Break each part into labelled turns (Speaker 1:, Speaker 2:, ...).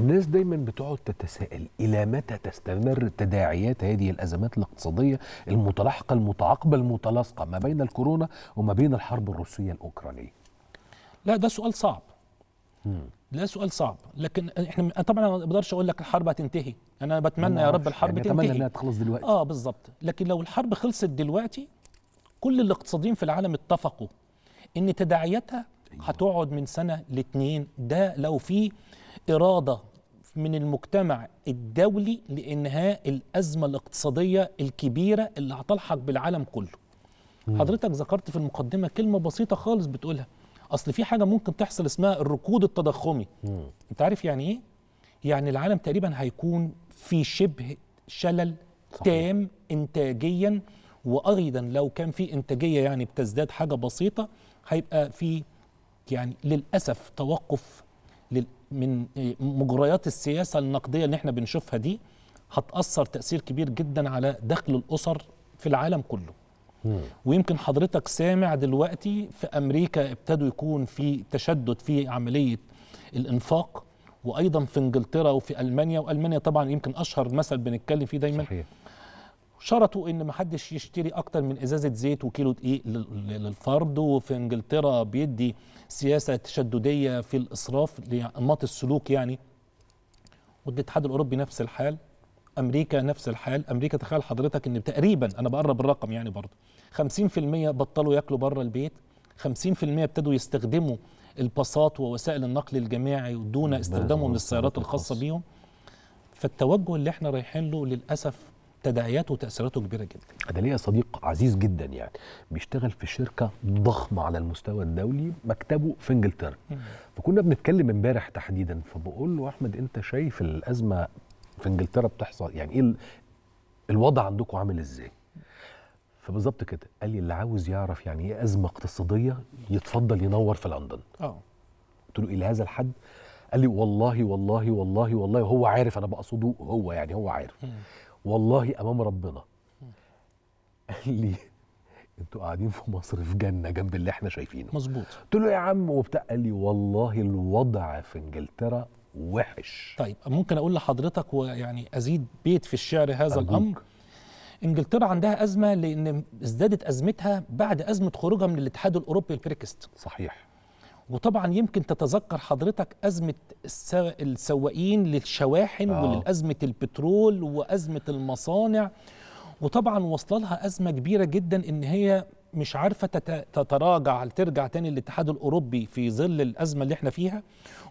Speaker 1: الناس دايما بتقعد تتساءل الى متى تستمر تداعيات هذه الازمات الاقتصاديه المتلاحقه المتعاقبه المتلاصقه ما بين الكورونا وما بين الحرب الروسيه الاوكرانيه
Speaker 2: لا ده سؤال صعب مم. لا سؤال صعب لكن احنا طبعا ما بقدرش اقول لك الحرب هتنتهي انا بتمنى يا رب الحرب يعني تنتهي اتمنى انها تخلص دلوقتي اه بالظبط لكن لو الحرب خلصت دلوقتي كل الاقتصاديين في العالم اتفقوا ان تداعياتها أيوة. هتقعد من سنه لاتنين ده لو في اراده من المجتمع الدولي لإنهاء الأزمة الاقتصادية الكبيرة اللي هتلحق بالعالم كله مم. حضرتك ذكرت في المقدمة كلمة بسيطة خالص بتقولها أصل في حاجة ممكن تحصل اسمها الركود التضخمي مم. أنت عارف يعني إيه؟ يعني العالم تقريبا هيكون في شبه شلل صحيح. تام إنتاجيا وأيضا لو كان في إنتاجية يعني بتزداد حاجة بسيطة هيبقى في يعني للأسف توقف من مجريات السياسه النقديه اللي احنا بنشوفها دي هتاثر تاثير كبير جدا على دخل الاسر في العالم كله ويمكن حضرتك سامع دلوقتي في امريكا ابتدوا يكون في تشدد في عمليه الانفاق وايضا في انجلترا وفي المانيا والمانيا طبعا يمكن اشهر مثل بنتكلم فيه دايما صحيح. شرطوا ان محدش يشتري اكتر من ازازه زيت وكيلو دقيق للفرد وفي انجلترا بيدي سياسه تشدديه في الاسراف لانماط السلوك يعني والاتحاد الاوروبي نفس الحال امريكا نفس الحال امريكا تخيل حضرتك ان تقريبا انا بقرب الرقم يعني برضه 50% بطلوا ياكلوا بره البيت 50% ابتدوا يستخدموا الباصات ووسائل النقل الجماعي دون استخدامهم للسيارات الخاصه بيهم فالتوجه اللي احنا رايحين له للاسف تداعياته وتاثيراته كبيره
Speaker 1: جدا. انا ليا صديق عزيز جدا يعني بيشتغل في شركه ضخمه على المستوى الدولي مكتبه في انجلترا. فكنا بنتكلم امبارح تحديدا فبقول له احمد انت شايف الازمه في انجلترا بتحصل يعني ايه الوضع عندكم عامل ازاي؟ فبالظبط كده قال لي اللي عاوز يعرف يعني ايه ازمه اقتصاديه يتفضل ينور في لندن. اه قلت له الى هذا الحد قال لي والله والله والله والله هو عارف انا بقصده هو يعني هو عارف. والله امام ربنا قال لي انتوا قاعدين في مصر في جنه جنب اللي احنا شايفينه مظبوط قلت له يا عم وبتاع قال لي والله الوضع في انجلترا وحش
Speaker 2: طيب ممكن اقول لحضرتك ويعني ازيد بيت في الشعر هذا أرجوك. الامر انجلترا عندها ازمه لان ازدادت ازمتها بعد ازمه خروجها من الاتحاد الاوروبي البريكست صحيح وطبعا يمكن تتذكر حضرتك أزمة السواقين للشواحن آه. ولأزمة البترول وأزمة المصانع وطبعا وصل لها أزمة كبيرة جدا إن هي مش عارفة تتراجع ترجع تاني للاتحاد الأوروبي في ظل الأزمة اللي احنا فيها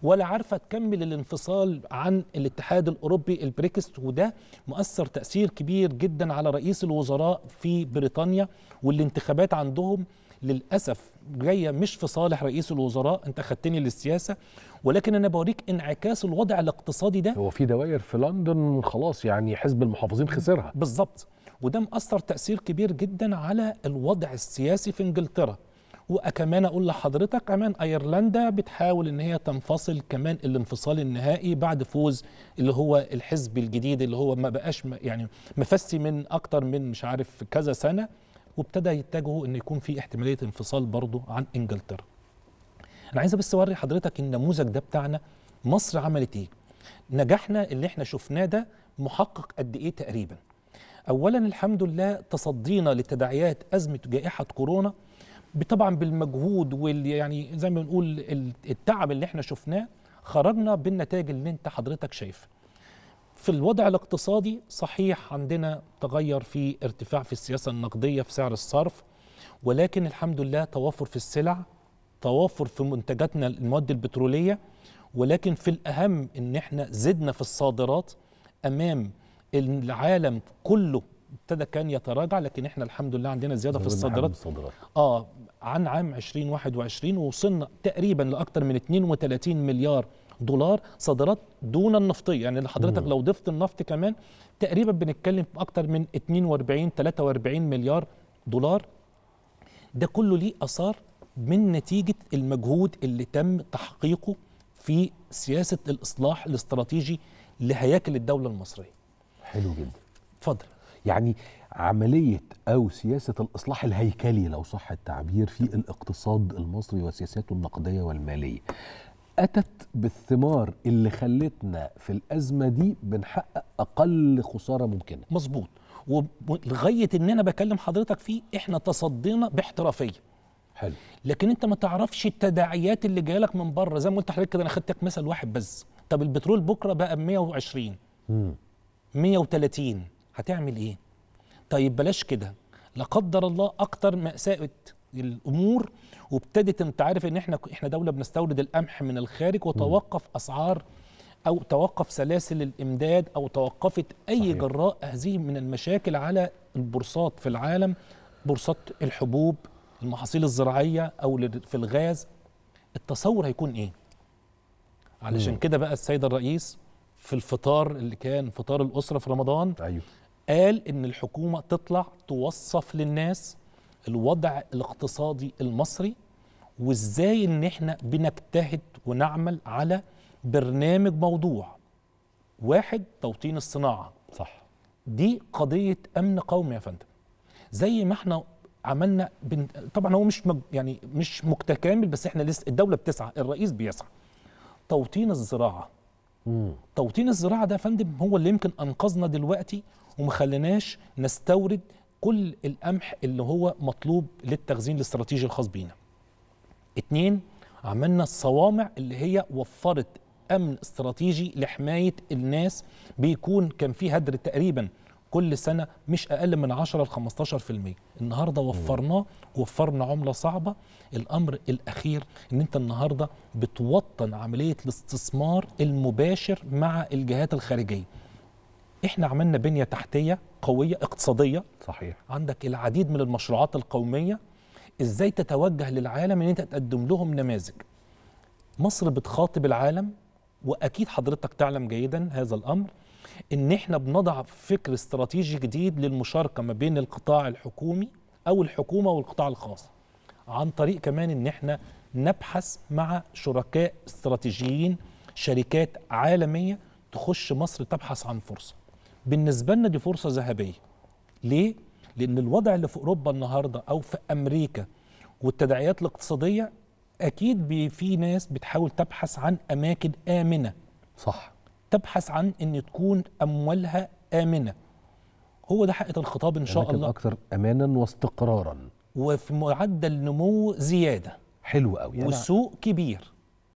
Speaker 2: ولا عارفة تكمل الانفصال عن الاتحاد الأوروبي البريكست وده مؤثر تأثير كبير جدا على رئيس الوزراء في بريطانيا والانتخابات عندهم للاسف جايه مش في صالح رئيس الوزراء انت خدتني للسياسه ولكن انا بوريك انعكاس الوضع الاقتصادي ده هو في دوائر في لندن خلاص يعني حزب المحافظين خسرها بالظبط وده مأثر تأثير كبير جدا على الوضع السياسي في انجلترا وكمان اقول لحضرتك كمان ايرلندا بتحاول ان هي تنفصل كمان الانفصال النهائي بعد فوز اللي هو الحزب الجديد اللي هو ما بقاش يعني مفسي من اكتر من مش عارف كذا سنه وابتدى يتجهوا ان يكون في احتماليه انفصال برضه عن انجلترا انا عايز بس اوري حضرتك النموذج ده بتاعنا مصر عملت ايه نجاحنا اللي احنا شفناه ده محقق قد ايه تقريبا اولا الحمد لله تصدينا لتداعيات ازمه جائحه كورونا طبعا بالمجهود وال يعني زي ما بنقول التعب اللي احنا شفناه خرجنا بالنتائج اللي انت حضرتك شايفها في الوضع الاقتصادي صحيح عندنا تغير في ارتفاع في السياسة النقدية في سعر الصرف ولكن الحمد لله توافر في السلع توافر في منتجاتنا المواد البترولية ولكن في الأهم إن إحنا زدنا في الصادرات أمام العالم كله ابتدى كان يتراجع لكن احنا الحمد لله عندنا زياده في الصادرات اه عن عام 2021 ووصلنا تقريبا لاكثر من 32 مليار دولار صادرات دون النفطيه يعني حضرتك لو ضفت النفط كمان تقريبا بنتكلم في اكتر من 42 43 مليار دولار ده كله ليه اثار من نتيجه المجهود اللي تم تحقيقه في سياسه الاصلاح الاستراتيجي لهياكل الدوله المصريه.
Speaker 1: حلو جدا. اتفضل. يعني عملية أو سياسة الإصلاح الهيكلي لو صح التعبير في الاقتصاد المصري وسياساته النقدية والمالية اتت بالثمار اللي خلتنا في الازمه دي بنحقق اقل خساره ممكنه مظبوط ولغايه
Speaker 2: ان انا بكلم حضرتك فيه احنا تصدينا باحترافيه حلو لكن انت ما تعرفش التداعيات اللي جايه لك من بره زي ما قلت لحضرتك كده انا خدتك مثل واحد بس طب البترول بكره بقى ب 120 امم 130 هتعمل ايه طيب بلاش كده لا قدر الله اكتر مأساة الامور وابتدت انت عارف ان احنا احنا دوله بنستورد القمح من الخارج وتوقف اسعار او توقف سلاسل الامداد او توقفت اي صحيح. جراء هذه من المشاكل على البورصات في العالم بورصات الحبوب المحاصيل الزراعيه او في الغاز التصور هيكون ايه علشان كده بقى السيد الرئيس في الفطار اللي كان فطار الاسره في رمضان أيوه. قال ان الحكومه تطلع توصف للناس الوضع الاقتصادي المصري وازاي ان احنا بنجتهد ونعمل على برنامج موضوع واحد توطين الصناعه صح دي قضيه امن قومي يا فندم زي ما احنا عملنا بن... طبعا هو مش مج... يعني مش متكامل بس احنا لسه الدوله بتسعى الرئيس بيسعى توطين الزراعه مم. توطين الزراعه ده يا فندم هو اللي يمكن انقذنا دلوقتي ومخليناش نستورد كل القمح اللي هو مطلوب للتخزين الاستراتيجي الخاص بينا اتنين عملنا الصوامع اللي هي وفرت امن استراتيجي لحمايه الناس بيكون كان في هدر تقريبا كل سنه مش اقل من 10 ل 15% النهارده وفرناه وفرنا عمله صعبه الامر الاخير ان انت النهارده بتوطن عمليه الاستثمار المباشر مع الجهات الخارجيه احنا عملنا بنيه تحتيه قويه اقتصاديه صحيح عندك العديد من المشروعات القوميه ازاي تتوجه للعالم ان انت تقدم لهم نماذج مصر بتخاطب العالم واكيد حضرتك تعلم جيدا هذا الامر ان احنا بنضع فكر استراتيجي جديد للمشاركه ما بين القطاع الحكومي او الحكومه والقطاع الخاص عن طريق كمان ان احنا نبحث مع شركاء استراتيجيين شركات عالميه تخش مصر تبحث عن فرصه بالنسبه لنا دي فرصه ذهبيه ليه لان الوضع اللي في اوروبا النهارده او في امريكا والتداعيات الاقتصاديه اكيد في ناس بتحاول تبحث عن اماكن امنه صح تبحث عن ان تكون اموالها امنه هو ده حقيقه الخطاب ان شاء الله
Speaker 1: اكثر امانا واستقرارا
Speaker 2: وفي معدل نمو زياده حلو قوي والسوق كبير